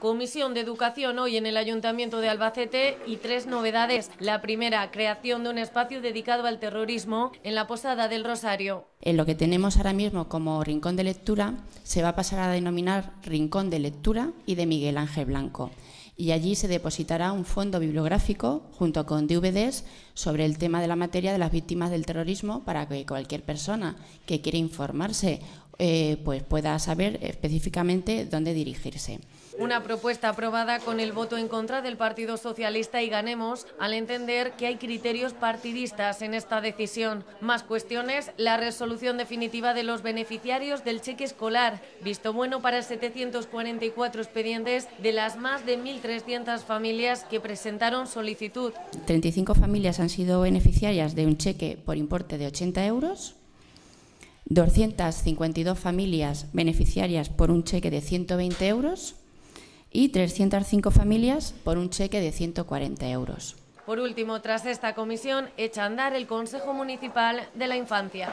Comisión de Educación hoy en el Ayuntamiento de Albacete y tres novedades. La primera, creación de un espacio dedicado al terrorismo en la Posada del Rosario. En lo que tenemos ahora mismo como rincón de lectura se va a pasar a denominar Rincón de Lectura y de Miguel Ángel Blanco y allí se depositará un fondo bibliográfico junto con DVDs sobre el tema de la materia de las víctimas del terrorismo para que cualquier persona que quiera informarse eh, pues pueda saber específicamente dónde dirigirse. Una propuesta aprobada con el voto en contra del Partido Socialista y Ganemos al entender que hay criterios partidistas en esta decisión. Más cuestiones, la resolución definitiva de los beneficiarios del cheque escolar, visto bueno para 744 expedientes de las más de 1.300 familias que presentaron solicitud. 35 familias han sido beneficiarias de un cheque por importe de 80 euros 252 familias beneficiarias por un cheque de 120 euros y 305 familias por un cheque de 140 euros. Por último, tras esta comisión, echa a andar el Consejo Municipal de la Infancia.